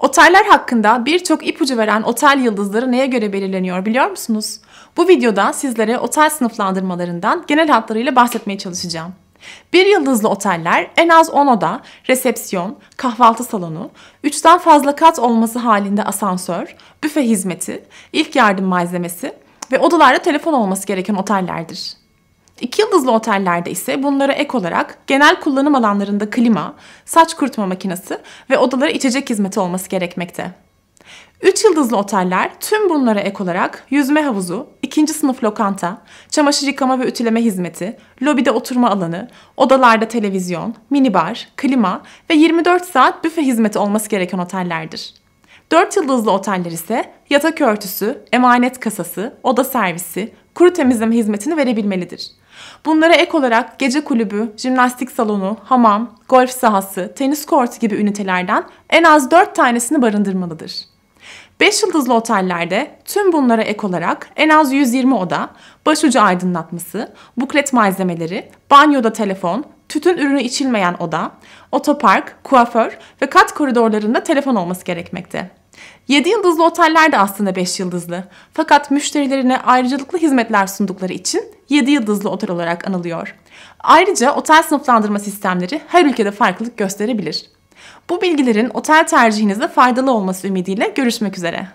Oteller hakkında birçok ipucu veren otel yıldızları neye göre belirleniyor biliyor musunuz? Bu videoda sizlere otel sınıflandırmalarından genel hatlarıyla bahsetmeye çalışacağım. Bir yıldızlı oteller en az 10 oda, resepsiyon, kahvaltı salonu, 3'ten fazla kat olması halinde asansör, büfe hizmeti, ilk yardım malzemesi ve odalarda telefon olması gereken otellerdir. İki yıldızlı otellerde ise bunlara ek olarak genel kullanım alanlarında klima, saç kurutma makinesi ve odalara içecek hizmeti olması gerekmekte. Üç yıldızlı oteller tüm bunlara ek olarak yüzme havuzu, ikinci sınıf lokanta, çamaşır yıkama ve ütüleme hizmeti, lobide oturma alanı, odalarda televizyon, minibar, klima ve 24 saat büfe hizmeti olması gereken otellerdir. Dört yıldızlı oteller ise yatak örtüsü, emanet kasası, oda servisi, kuru temizleme hizmetini verebilmelidir. Bunlara ek olarak gece kulübü, jimnastik salonu, hamam, golf sahası, tenis kortu gibi ünitelerden en az 4 tanesini barındırmalıdır. 5 yıldızlı otellerde tüm bunlara ek olarak en az 120 oda, başucu aydınlatması, buklet malzemeleri, banyoda telefon, tütün ürünü içilmeyen oda, otopark, kuaför ve kat koridorlarında telefon olması gerekmekte. 7 yıldızlı oteller de aslında 5 yıldızlı. Fakat müşterilerine ayrıcalıklı hizmetler sundukları için 7 yıldızlı otel olarak anılıyor. Ayrıca otel sınıflandırma sistemleri her ülkede farklılık gösterebilir. Bu bilgilerin otel tercihinizde faydalı olması ümidiyle görüşmek üzere.